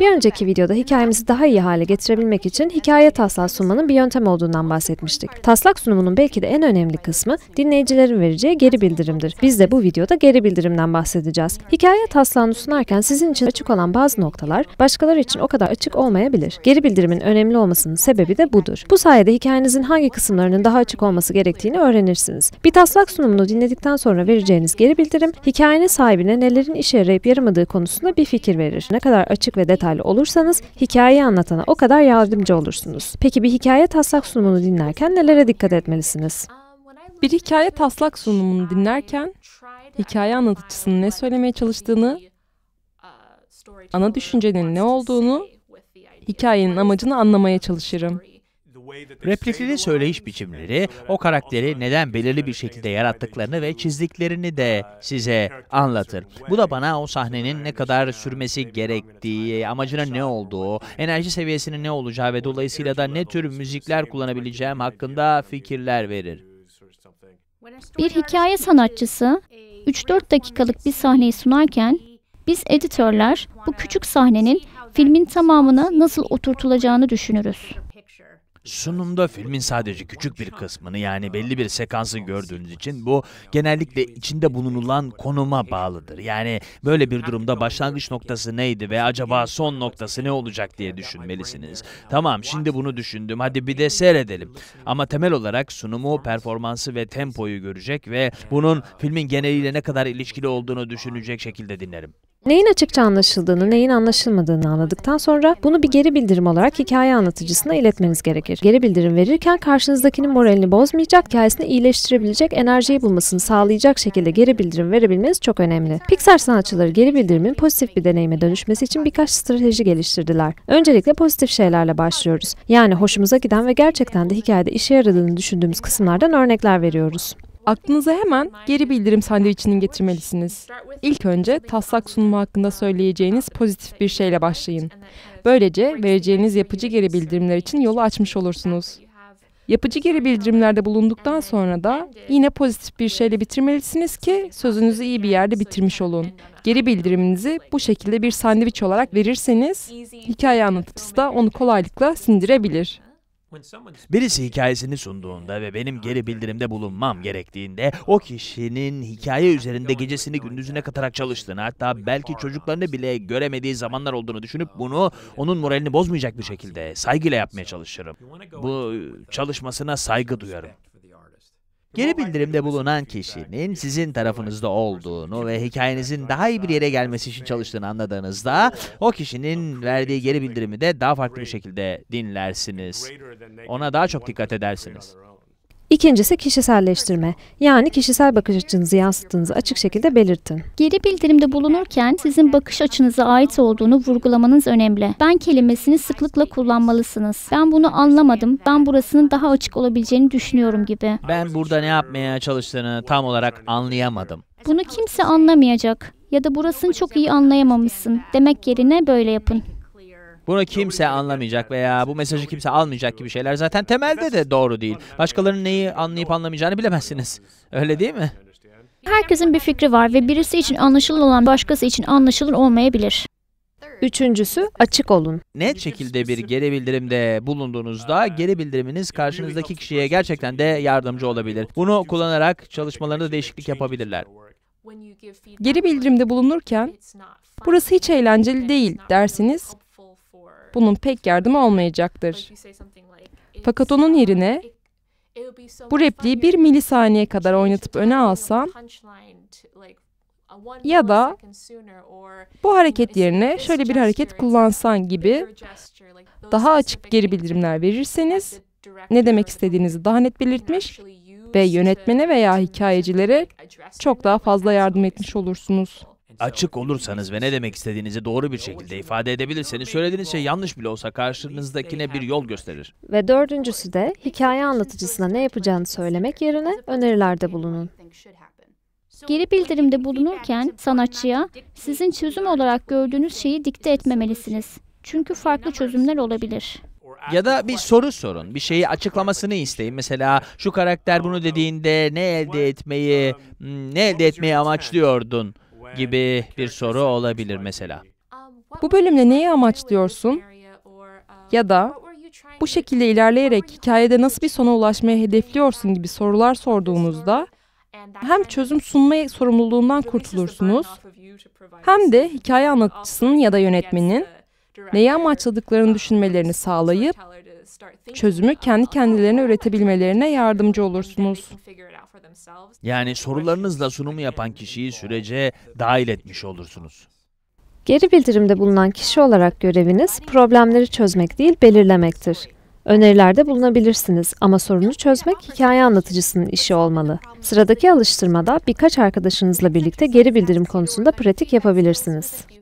Bir önceki videoda hikayemizi daha iyi hale getirebilmek için hikaye taslağı sunmanın bir yöntem olduğundan bahsetmiştik. Taslak sunumunun belki de en önemli kısmı dinleyicilerin vereceği geri bildirimdir. Biz de bu videoda geri bildirimden bahsedeceğiz. Hikaye taslağını sunarken sizin için açık olan bazı noktalar başkaları için o kadar açık olmayabilir. Geri bildirimin önemli olmasının sebebi de budur. Bu sayede hikayenizin hangi kısımlarının daha açık olması gerektiğini öğrenirsiniz. Bir taslak sunumunu dinledikten sonra vereceğiniz geri bildirim hikayenin sahibine nelerin işe yarayıp yaramadığı konusunda bir fikir verir. Ne kadar açık ve detaylı detaylı olursanız hikayeyi anlatana o kadar yardımcı olursunuz. Peki bir hikaye taslak sunumunu dinlerken nelere dikkat etmelisiniz? Bir hikaye taslak sunumunu dinlerken hikaye anlatıcısının ne söylemeye çalıştığını, ana düşüncenin ne olduğunu, hikayenin amacını anlamaya çalışırım. Replikleri söyleyiş biçimleri, o karakteri neden belirli bir şekilde yarattıklarını ve çizdiklerini de size anlatır. Bu da bana o sahnenin ne kadar sürmesi gerektiği, amacına ne olduğu, enerji seviyesinin ne olacağı ve dolayısıyla da ne tür müzikler kullanabileceğim hakkında fikirler verir. Bir hikaye sanatçısı 3-4 dakikalık bir sahneyi sunarken biz editörler bu küçük sahnenin filmin tamamına nasıl oturtulacağını düşünürüz. Sunumda filmin sadece küçük bir kısmını yani belli bir sekansı gördüğünüz için bu genellikle içinde bulunulan konuma bağlıdır. Yani böyle bir durumda başlangıç noktası neydi ve acaba son noktası ne olacak diye düşünmelisiniz. Tamam şimdi bunu düşündüm hadi bir de seyredelim. Ama temel olarak sunumu, performansı ve tempoyu görecek ve bunun filmin geneliyle ne kadar ilişkili olduğunu düşünecek şekilde dinlerim. Neyin açıkça anlaşıldığını, neyin anlaşılmadığını anladıktan sonra bunu bir geri bildirim olarak hikaye anlatıcısına iletmeniz gerekir. Geri bildirim verirken karşınızdakinin moralini bozmayacak, hikayesini iyileştirebilecek, enerjiyi bulmasını sağlayacak şekilde geri bildirim verebilmeniz çok önemli. Pixar sanatçıları geri bildirimin pozitif bir deneyime dönüşmesi için birkaç strateji geliştirdiler. Öncelikle pozitif şeylerle başlıyoruz. Yani hoşumuza giden ve gerçekten de hikayede işe yaradığını düşündüğümüz kısımlardan örnekler veriyoruz. Aklınıza hemen geri bildirim sandviçinin getirmelisiniz. İlk önce taslak sunumu hakkında söyleyeceğiniz pozitif bir şeyle başlayın. Böylece vereceğiniz yapıcı geri bildirimler için yolu açmış olursunuz. Yapıcı geri bildirimlerde bulunduktan sonra da yine pozitif bir şeyle bitirmelisiniz ki sözünüzü iyi bir yerde bitirmiş olun. Geri bildiriminizi bu şekilde bir sandviç olarak verirseniz hikaye anlatıcısı da onu kolaylıkla sindirebilir. Birisi hikayesini sunduğunda ve benim geri bildirimde bulunmam gerektiğinde o kişinin hikaye üzerinde gecesini gündüzüne katarak çalıştığını hatta belki çocuklarını bile göremediği zamanlar olduğunu düşünüp bunu onun moralini bozmayacak bir şekilde saygıyla yapmaya çalışırım. Bu çalışmasına saygı duyarım. Geri bildirimde bulunan kişinin sizin tarafınızda olduğunu ve hikayenizin daha iyi bir yere gelmesi için çalıştığını anladığınızda o kişinin verdiği geri bildirimi de daha farklı bir şekilde dinlersiniz. Ona daha çok dikkat edersiniz. İkincisi kişiselleştirme. Yani kişisel bakış açınızı yansıttığınızı açık şekilde belirtin. Geri bildirimde bulunurken sizin bakış açınıza ait olduğunu vurgulamanız önemli. Ben kelimesini sıklıkla kullanmalısınız. Ben bunu anlamadım. Ben burasının daha açık olabileceğini düşünüyorum gibi. Ben burada ne yapmaya çalıştığını tam olarak anlayamadım. Bunu kimse anlamayacak ya da burasını çok iyi anlayamamışsın demek yerine böyle yapın. Bunu kimse anlamayacak veya bu mesajı kimse almayacak gibi şeyler zaten temelde de doğru değil. Başkalarının neyi anlayıp anlamayacağını bilemezsiniz. Öyle değil mi? Herkesin bir fikri var ve birisi için anlaşılır olan başkası için anlaşılır olmayabilir. Üçüncüsü açık olun. Net şekilde bir geri bildirimde bulunduğunuzda geri bildiriminiz karşınızdaki kişiye gerçekten de yardımcı olabilir. Bunu kullanarak çalışmalarında değişiklik yapabilirler. Geri bildirimde bulunurken burası hiç eğlenceli değil dersiniz bunun pek yardımı olmayacaktır. Fakat onun yerine bu repliği bir milisaniye kadar oynatıp öne alsan, ya da bu hareket yerine şöyle bir hareket kullansan gibi daha açık geri bildirimler verirseniz ne demek istediğinizi daha net belirtmiş ve yönetmene veya hikayecilere çok daha fazla yardım etmiş olursunuz açık olursanız ve ne demek istediğinizi doğru bir şekilde ifade edebilirseniz söylediğiniz şey yanlış bile olsa karşınızdakine bir yol gösterir. Ve dördüncüsü de hikaye anlatıcısına ne yapacağını söylemek yerine önerilerde bulunun. Geri bildirimde bulunurken sanatçıya sizin çözüm olarak gördüğünüz şeyi dikte etmemelisiniz. Çünkü farklı çözümler olabilir. Ya da bir soru sorun, bir şeyi açıklamasını isteyin. Mesela şu karakter bunu dediğinde ne elde etmeyi, hmm, ne elde etmeyi amaçlıyordun? gibi bir soru olabilir mesela. Bu bölümle neyi amaçlıyorsun? Ya da bu şekilde ilerleyerek hikayede nasıl bir sona ulaşmayı hedefliyorsun gibi sorular sorduğunuzda hem çözüm sunma sorumluluğundan kurtulursunuz hem de hikaye anlatıcısının ya da yönetmenin neyi amaçladıklarını düşünmelerini sağlayıp Çözümü kendi kendilerine üretebilmelerine yardımcı olursunuz. Yani sorularınızla sunumu yapan kişiyi sürece dahil etmiş olursunuz. Geri bildirimde bulunan kişi olarak göreviniz problemleri çözmek değil belirlemektir. Önerilerde bulunabilirsiniz ama sorunu çözmek hikaye anlatıcısının işi olmalı. Sıradaki alıştırmada birkaç arkadaşınızla birlikte geri bildirim konusunda pratik yapabilirsiniz.